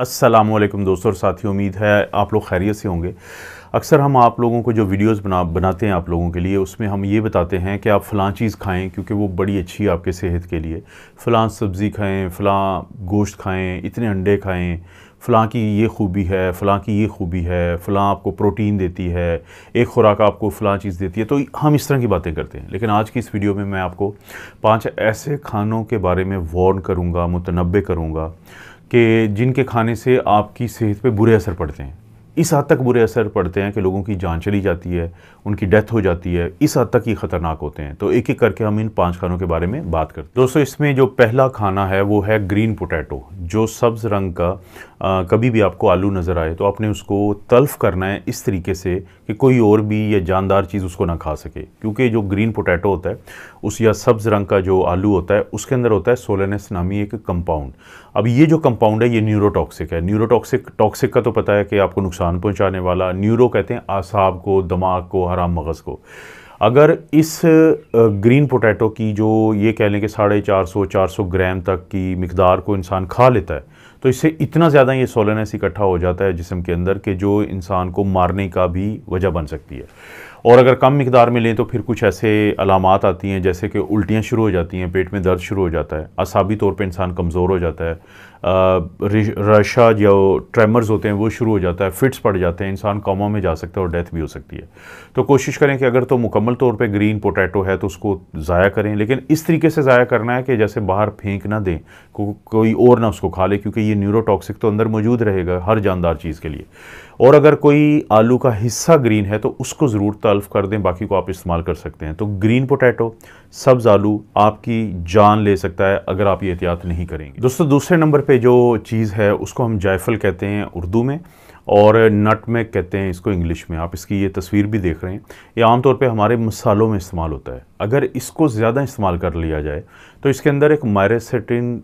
अस्सलाम वालेकुम दोस्तों और साथियों उम्मीद है आप लोग खैरियत से होंगे अक्सर हम आप लोगों को जो वीडियोस बना बनाते हैं आप लोगों के लिए उसमें हम ये बताते हैं कि आप फ़लाँ चीज़ खाएं क्योंकि वो बड़ी अच्छी है आपके सेहत के लिए फ़लाँ सब्ज़ी खाएं फ़लाँ गोश्त खाएं इतने अंडे खाएं फ़लाँ की ये खूबी है फ़लाँ की ये खूबी है फ़लाँ आपको प्रोटीन देती है एक खुराक आपको फ़लाँ चीज़ देती है तो हम इस तरह की बातें करते हैं लेकिन आज की इस वीडियो में मैं आपको पाँच ऐसे खानों के बारे में वार्न करूँगा मुतनबे करूँगा कि जिनके खाने से आपकी सेहत पे बुरे असर पड़ते हैं इस हद तक बुरे असर पड़ते हैं कि लोगों की जान चली जाती है उनकी डेथ हो जाती है इस हद तक ही ख़तरनाक होते हैं तो एक एक करके हम इन पांच खानों के बारे में बात करते हैं दोस्तों इसमें जो पहला खाना है वो है ग्रीन पोटैटो जो सब्ज़ रंग का आ, कभी भी आपको आलू नज़र आए तो आपने उसको तल्फ करना है इस तरीके से कि कोई और भी या जानदार चीज़ उसको ना खा सके क्योंकि जो ग्रीन पोटैटो होता है उस या सब्ज़ रंग का जो आलू होता है उसके अंदर होता है सोलेनस नामी एक कंपाउंड अब ये जो कंपाउंड है ये न्यूरोटॉक्सिक है न्यूरोटॉक्सिक टॉक्सिक का तो पता है कि आपको नुकसान पहुंचाने वाला न्यूरो कहते हैं आसाब को दिमाग को हराम मगज़ को अगर इस ग्रीन पोटैटो की जो ये कह लें कि साढ़े चार सौ चार सौ ग्राम तक की मकदार को इंसान खा लेता है तो इससे इतना ज़्यादा ये सोलनेस इकट्ठा हो जाता है जिसम के अंदर कि जो इंसान को मारने का भी वजह बन सकती है और अगर कम मकदार में लें तो फिर कुछ ऐसे अलामत आती हैं जैसे कि उल्टियाँ शुरू हो जाती हैं पेट में दर्द शुरू हो जाता है असाबी तौर पर इंसान कमज़ोर हो जाता है रशा या ट्रेमर्स होते हैं वो शुरू हो जाता है फिट्स पड़ जाते हैं इंसान कॉमा में जा सकता है और डेथ भी हो सकती है तो कोशिश करें कि अगर तो मुकम्मल तौर पे ग्रीन पोटैटो है तो उसको ज़ाया करें लेकिन इस तरीके से ज़ाया करना है कि जैसे बाहर फेंक ना दें को, कोई और ना उसको खा ले क्योंकि ये न्यूरोटॉक्सिक तो अंदर मौजूद रहेगा हर जानदार चीज़ के लिए और अगर कोई आलू का हिस्सा ग्रीन है तो उसको ज़रूर तल्फ कर दें बाकी को आप इस्तेमाल कर सकते हैं तो ग्रीन पोटैटो सब्ज़ आलू आपकी जान ले सकता है अगर आप ये एहतियात नहीं करेंगे दोस्तों दूसरे नंबर पे जो चीज़ है उसको हम जायफल कहते हैं उर्दू में और नट में कहते हैं इसको इंग्लिश में आप इसकी ये तस्वीर भी देख रहे हैं ये आमतौर पे हमारे मसालों में इस्तेमाल होता है अगर इसको ज़्यादा इस्तेमाल कर लिया जाए तो इसके अंदर एक मायरेसटिन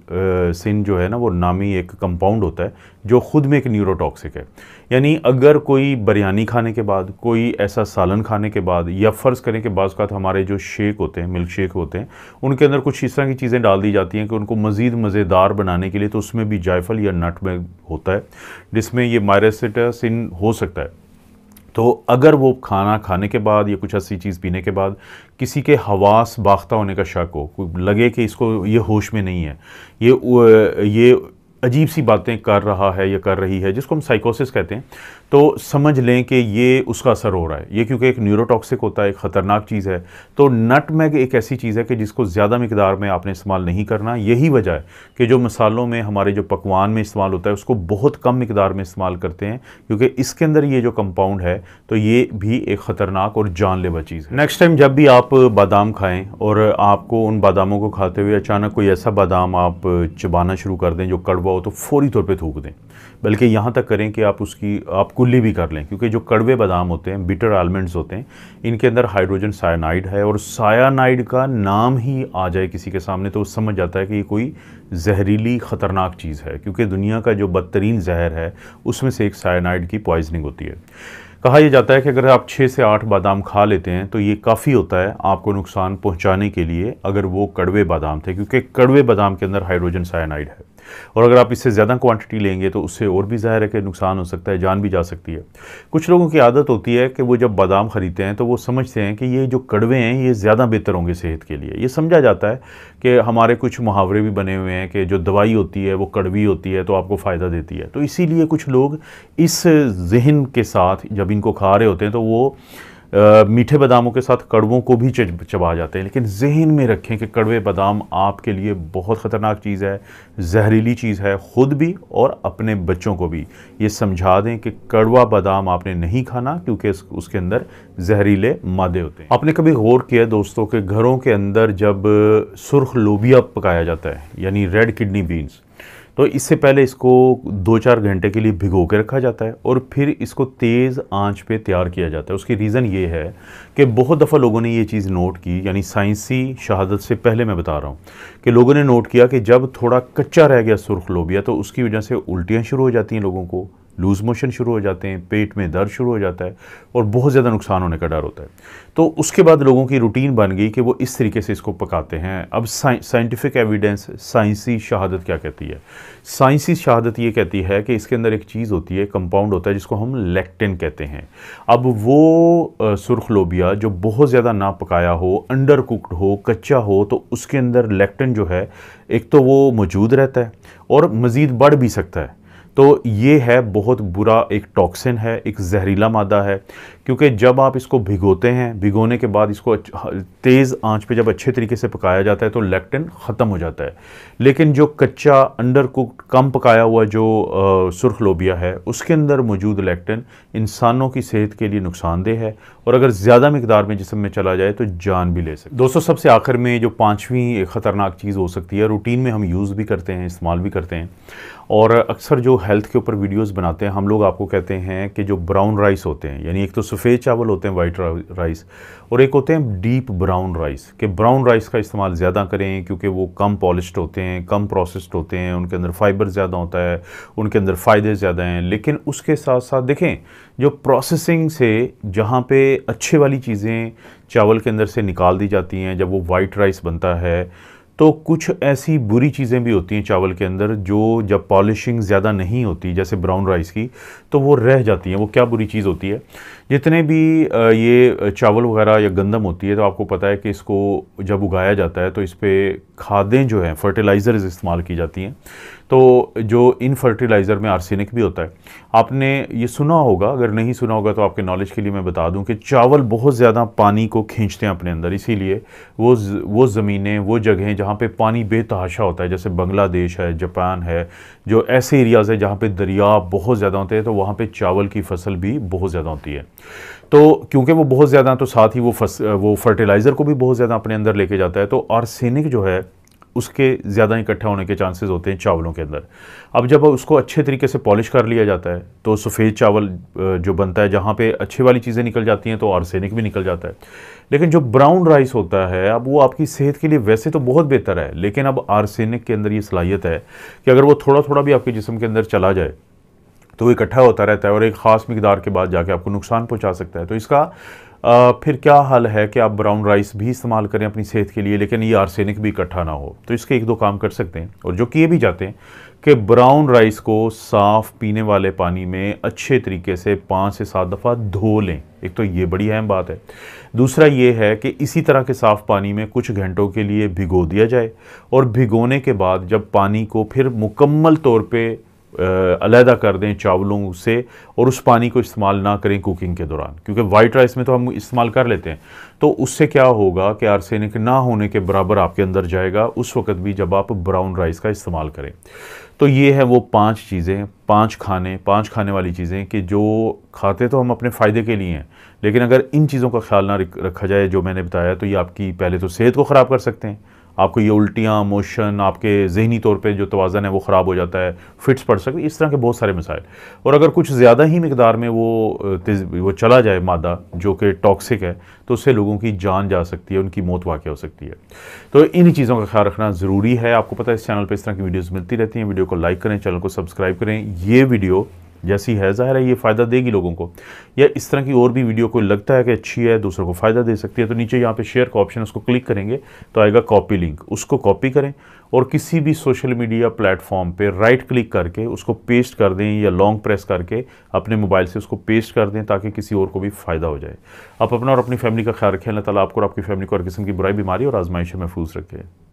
सिन जो है ना वो नामी एक कंपाउंड होता है जो ख़ुद में एक न्यूरोटॉक्सिक है यानी अगर कोई बिरयानी खाने के बाद कोई ऐसा सालन खाने के बाद या फ़र्ज़ करें कि बाज़ का हमारे जो शेक होते हैं मिल्क शेक होते हैं उनके अंदर कुछ इस तरह की चीज़ें डाल दी जाती हैं कि उनको मज़ीद मज़ेदार बनाने के लिए तो उसमें भी जायफल या नट में होता है जिसमें ये इन हो सकता है तो अगर वो खाना खाने के बाद या कुछ ऐसी चीज़ पीने के बाद किसी के हवास बाख्ता होने का शक हो लगे कि इसको ये होश में नहीं है ये ये अजीब सी बातें कर रहा है या कर रही है जिसको हम साइकोसिस कहते हैं तो समझ लें कि ये उसका असर हो रहा है ये क्योंकि एक न्यूरोटॉक्सिक होता है एक ख़तरनाक चीज़ है तो नट मैग एक ऐसी चीज़ है कि जिसको ज़्यादा मकदार में आपने इस्तेमाल नहीं करना यही वजह है कि जो मसालों में हमारे जो पकवान में इस्तेमाल होता है उसको बहुत कम मकदार में इस्तेमाल करते हैं क्योंकि इसके अंदर ये जो कंपाउंड है तो ये भी एक ख़तरनाक और जानलेवा चीज़ है नेक्स्ट टाइम जब भी आप बादाम खाएँ और आपको उन बादामों को खाते हुए अचानक कोई ऐसा बादाम आप चबाना शुरू कर दें जो कड़वा हो तो फौरी तौर पे थूक दें बल्कि यहाँ तक करें कि आप उसकी आप कुल्ली भी कर लें क्योंकि जो कड़वे बादाम होते हैं बिटर आलमंड्स होते हैं इनके अंदर हाइड्रोजन सायानाइड है और सायानाइड का नाम ही आ जाए किसी के सामने तो समझ जाता है कि ये कोई जहरीली ख़तरनाक चीज़ है क्योंकि दुनिया का जो बदतरीन जहर है उसमें से एक सायनाइड की पॉइजनिंग होती है कहा यह जाता है कि अगर आप छः से आठ बादाम खा लेते हैं तो ये काफ़ी होता है आपको नुकसान पहुंचाने के लिए अगर वो कड़वे बादाम थे क्योंकि कड़वे बादाम के अंदर हाइड्रोजन साइनाइड है और अगर आप इससे ज़्यादा क्वांटिटी लेंगे तो उससे और भी ज़ाहिर है कि नुकसान हो सकता है जान भी जा सकती है कुछ लोगों की आदत होती है कि वो जब बादाम ख़रीदते हैं तो वो समझते हैं कि ये जो कड़वे हैं ये ज़्यादा बेहतर होंगे सेहत के लिए ये समझा जाता है कि हमारे कुछ मुहावरे भी बने हुए हैं कि जो दवाई होती है वो कड़वी होती है तो आपको फ़ायदा देती है तो इसीलिए कुछ लोग इस जहन के साथ जब इनको खा रहे होते हैं तो वो आ, मीठे बादामों के साथ कड़वों को भी चबा जाते हैं लेकिन जहन में रखें कि कड़वे बादाम आपके लिए बहुत ख़तरनाक चीज़ है जहरीली चीज़ है ख़ुद भी और अपने बच्चों को भी ये समझा दें कि कड़वा बादाम आपने नहीं खाना क्योंकि उसके अंदर जहरीले मादे होते हैं आपने कभी गौर किया दोस्तों के घरों के अंदर जब सुर्ख लोबिया पकाया जाता है यानी रेड किडनी बीन्स तो इससे पहले इसको दो चार घंटे के लिए भिगो के रखा जाता है और फिर इसको तेज़ आंच पे तैयार किया जाता है उसकी रीज़न ये है कि बहुत दफ़ा लोगों ने ये चीज़ नोट की यानी साइंसी शहादत से पहले मैं बता रहा हूँ कि लोगों ने नोट किया कि जब थोड़ा कच्चा रह गया सुर्ख लोबिया तो उसकी वजह से उल्टियाँ शुरू हो जाती हैं लोगों को लूज़ मोशन शुरू हो जाते हैं पेट में दर्द शुरू हो जाता है और बहुत ज़्यादा नुकसान होने का डर होता है तो उसके बाद लोगों की रूटीन बन गई कि वो इस तरीके से इसको पकाते हैं अब साइंटिफिक एविडेंस साइंसी शहादत क्या कहती है साइंसी शहादत ये कहती है कि इसके अंदर एक चीज़ होती है कंपाउंड होता है जिसको हम लेक्टिन कहते हैं अब वो सुरख लोबिया जो बहुत ज़्यादा ना पकाया हो अंडर कुकड हो कच्चा हो तो उसके अंदर लेक्टिन जो है एक तो वो मौजूद रहता है और मज़ीद बढ़ भी सकता है तो ये है बहुत बुरा एक टॉक्सिन है एक जहरीला मादा है क्योंकि जब आप इसको भिगोते हैं भिगोने के बाद इसको तेज़ आंच पे जब अच्छे तरीके से पकाया जाता है तो लेक्टिन ख़त्म हो जाता है लेकिन जो कच्चा अंडर कुक कम पकाया हुआ जो सुरख सुर्ख लोबिया है उसके अंदर मौजूद लेक्टिन इंसानों की सेहत के लिए नुकसानदेह है और अगर ज़्यादा मकदार में जिसम में चला जाए तो जान भी ले सकते दोस्तों सबसे आखिर में जो पाँचवीं ख़तरनाक चीज़ हो सकती है रूटीन में हम यूज़ भी करते हैं इस्तेमाल भी करते हैं और अक्सर जो हेल्थ के ऊपर वीडियोस बनाते हैं हम लोग आपको कहते हैं कि जो ब्राउन राइस होते हैं यानी एक तो सफ़ेद चावल होते हैं वाइट राइस और एक होते हैं डीप ब्राउन राइस कि ब्राउन राइस का इस्तेमाल ज़्यादा करें क्योंकि वो कम पॉलिश्ड होते हैं कम प्रोसेस्ड होते हैं उनके अंदर फाइबर ज़्यादा होता है उनके अंदर फ़ायदे ज़्यादा हैं लेकिन उसके साथ साथ देखें जो प्रोसेसिंग से जहाँ पर अच्छे वाली चीज़ें चावल के अंदर से निकाल दी जाती हैं जब वो वाइट राइस बनता है तो कुछ ऐसी बुरी चीज़ें भी होती हैं चावल के अंदर जो जब पॉलिशिंग ज़्यादा नहीं होती जैसे ब्राउन राइस की तो वो रह जाती हैं वो क्या बुरी चीज़ होती है जितने भी ये चावल वगैरह या गंदम होती है तो आपको पता है कि इसको जब उगाया जाता है तो इस पर खादें जो हैं फर्टिलाइज़र्स इस्तेमाल की जाती हैं तो जो इन फर्टिलाइज़र में आर्सेनिक भी होता है आपने ये सुना होगा अगर नहीं सुना होगा तो आपके नॉलेज के लिए मैं बता दूं कि चावल बहुत ज़्यादा पानी को खींचते हैं अपने अंदर इसीलिए वो वो ज़मीनें वो जगहें जहाँ पे पानी बेतहाशा होता है जैसे बांग्लादेश है जापान है जो ऐसे एरियाज़ है जहाँ पे दरिया बहुत ज़्यादा होते हैं तो वहाँ पे चावल की फसल भी बहुत ज़्यादा होती है तो क्योंकि वो बहुत ज़्यादा तो साथ ही वो फस वो फर्टिलाइज़र को भी बहुत ज़्यादा अपने अंदर लेके जाता है तो आर्सेनिक जो है उसके ज़्यादा इकट्ठा होने के चांसेस होते हैं चावलों के अंदर अब जब उसको अच्छे तरीके से पॉलिश कर लिया जाता है तो सफ़ेद चावल जो बनता है जहाँ पे अच्छे वाली चीज़ें निकल जाती हैं तो आर्सेनिक भी निकल जाता है लेकिन जो ब्राउन राइस होता है अब वो आपकी सेहत के लिए वैसे तो बहुत बेहतर है लेकिन अब आर्सेनिक के अंदर ये सलाहियत है कि अगर वो थोड़ा थोड़ा भी आपके जिसम के अंदर चला जाए तो वो इकट्ठा होता रहता है और एक ख़ास मकदार के बाद जाके आपको नुकसान पहुँचा सकता है तो इसका फिर क्या हल है कि आप ब्राउन राइस भी इस्तेमाल करें अपनी सेहत के लिए लेकिन ये आर्सेनिक भी इकट्ठा ना हो तो इसके एक दो काम कर सकते हैं और जो किए भी जाते हैं कि ब्राउन राइस को साफ़ पीने वाले पानी में अच्छे तरीके से पाँच से सात दफ़ा धो लें एक तो ये बड़ी अहम बात है दूसरा ये है कि इसी तरह के साफ़ पानी में कुछ घंटों के लिए भिगो दिया जाए और भिगोने के बाद जब पानी को फिर मुकम्मल तौर पर अलहदा कर दें चावलों से और उस पानी को इस्तेमाल ना करें कुकिंग के दौरान क्योंकि वाइट राइस में तो हम इस्तेमाल कर लेते हैं तो उससे क्या होगा कि आर्सेनिक ना होने के बराबर आपके अंदर जाएगा उस वक्त भी जब आप ब्राउन राइस का इस्तेमाल करें तो ये है वो पांच चीज़ें पांच खाने पांच खाने वाली चीज़ें कि जो खाते तो हम अपने फ़ायदे के लिए हैं लेकिन अगर इन चीज़ों का ख्याल ना रखा जाए जो मैंने बताया तो ये आपकी पहले तो सेहत को ख़राब कर सकते हैं आपको ये उल्टियाँ मोशन आपके जहनी तौर पर जो तोज़न है वो ख़राब हो जाता है फिट्स पड़ सकते इस तरह के बहुत सारे मसाइल और अगर कुछ ज़्यादा ही मकदार में वो वो चला जाए मादा जो कि टॉक्सिक है तो उससे लोगों की जान जा सकती है उनकी मौत वाक़ हो सकती है तो इन चीज़ों का ख्याल रखना ज़रूरी है आपको पता है इस चैनल पर इस तरह की वीडियोज़ मिलती रहती हैं वीडियो को लाइक करें चैनल को सब्सक्राइब करें ये वीडियो जैसी है ज़ाहिर है ये फ़ायदा देगी लोगों को या इस तरह की और भी वीडियो कोई लगता है कि अच्छी है दूसरों को फ़ायदा दे सकती है तो नीचे यहाँ पे शेयर का ऑप्शन उसको क्लिक करेंगे तो आएगा कॉपी लिंक उसको कॉपी करें और किसी भी सोशल मीडिया प्लेटफॉर्म पे राइट क्लिक करके उसको पेस्ट कर दें या लॉन्ग प्रेस करके अपने मोबाइल से उसको पेस्ट कर दें ताकि किसी और को भी फ़ायदा हो जाए आप अपना और अपनी फैमिली का ख्याल रखें अल्लाह ताला आपको और आपकी फैमिली को हर किस्म की बुराई बीमारी और आजमाइश महफूज रखें